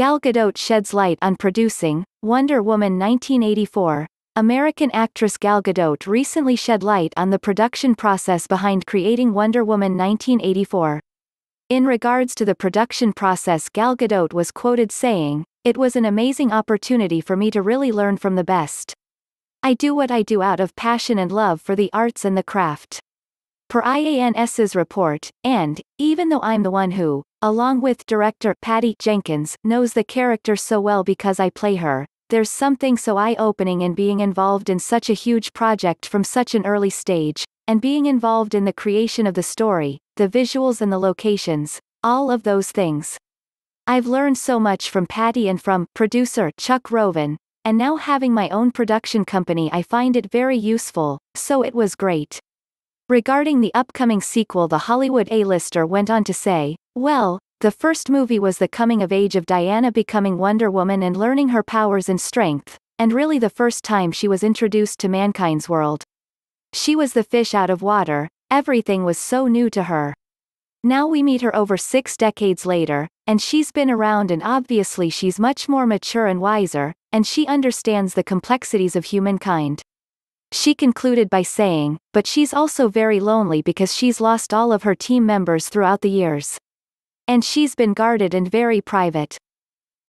Gal Gadot sheds light on producing Wonder Woman 1984. American actress Gal Gadot recently shed light on the production process behind creating Wonder Woman 1984. In regards to the production process, Gal Gadot was quoted saying, It was an amazing opportunity for me to really learn from the best. I do what I do out of passion and love for the arts and the craft per IANS's report, and, even though I'm the one who, along with director Patty Jenkins, knows the character so well because I play her, there's something so eye-opening in being involved in such a huge project from such an early stage, and being involved in the creation of the story, the visuals and the locations, all of those things. I've learned so much from Patty and from producer Chuck Roven, and now having my own production company I find it very useful, so it was great. Regarding the upcoming sequel the Hollywood A-lister went on to say, Well, the first movie was the coming of age of Diana becoming Wonder Woman and learning her powers and strength, and really the first time she was introduced to mankind's world. She was the fish out of water, everything was so new to her. Now we meet her over six decades later, and she's been around and obviously she's much more mature and wiser, and she understands the complexities of humankind. She concluded by saying, but she's also very lonely because she's lost all of her team members throughout the years. And she's been guarded and very private.